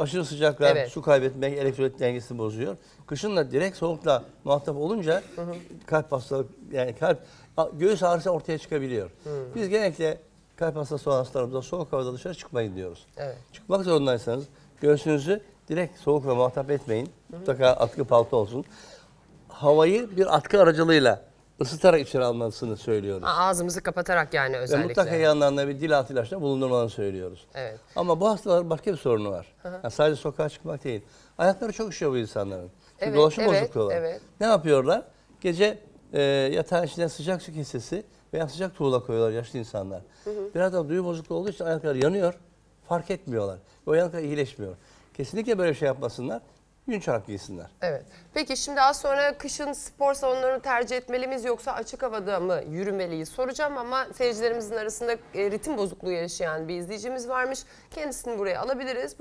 aşırı sıcaklar evet. su kaybetmek elektrolit dengesini bozuyor. Kışınla direkt soğukla muhatap olunca hı hı. kalp hastalığı yani kalp göğüs ağrısı ortaya çıkabiliyor. Hı. Biz genellikle kalp hastası olan hastalarımıza soğuk havada dışarı çıkmayın diyoruz. Evet. Çıkmak zorundaysanız göğsünüzü direkt soğukla muhatap etmeyin. Hı hı. Mutlaka atkı palto olsun. Havayı bir atkı aracılığıyla ısıtarak içeri almasını söylüyoruz. ağzımızı kapatarak yani özellikle. Ve mutlaka yanlarında bir dil altı ilaçla bulundurmalarını söylüyoruz. Evet. Ama bu hastalar başka bir sorunu var. Yani sadece sokağa çıkmak değil. Ayakları çok üşüyor bu insanların. Evet, Çünkü dolaşım evet, bozukluğu var. Evet. Ne yapıyorlar? Gece e, yatağın içinde sıcak su kesesi veya sıcak tuğla koyuyorlar yaşlı insanlar. Hı hı. Biraz da duyu bozukluğu olduğu için ayakları yanıyor. Fark etmiyorlar. O yanaklar iyileşmiyor. Kesinlikle böyle bir şey yapmasınlar gün çarap giysinler. Evet. Peki şimdi az sonra kışın spor salonlarını tercih etmeli yoksa açık havada mı yürümeliyiz soracağım ama seyircilerimizin arasında e, ritim bozukluğu yaşayan bir izleyicimiz varmış. Kendisini buraya alabiliriz.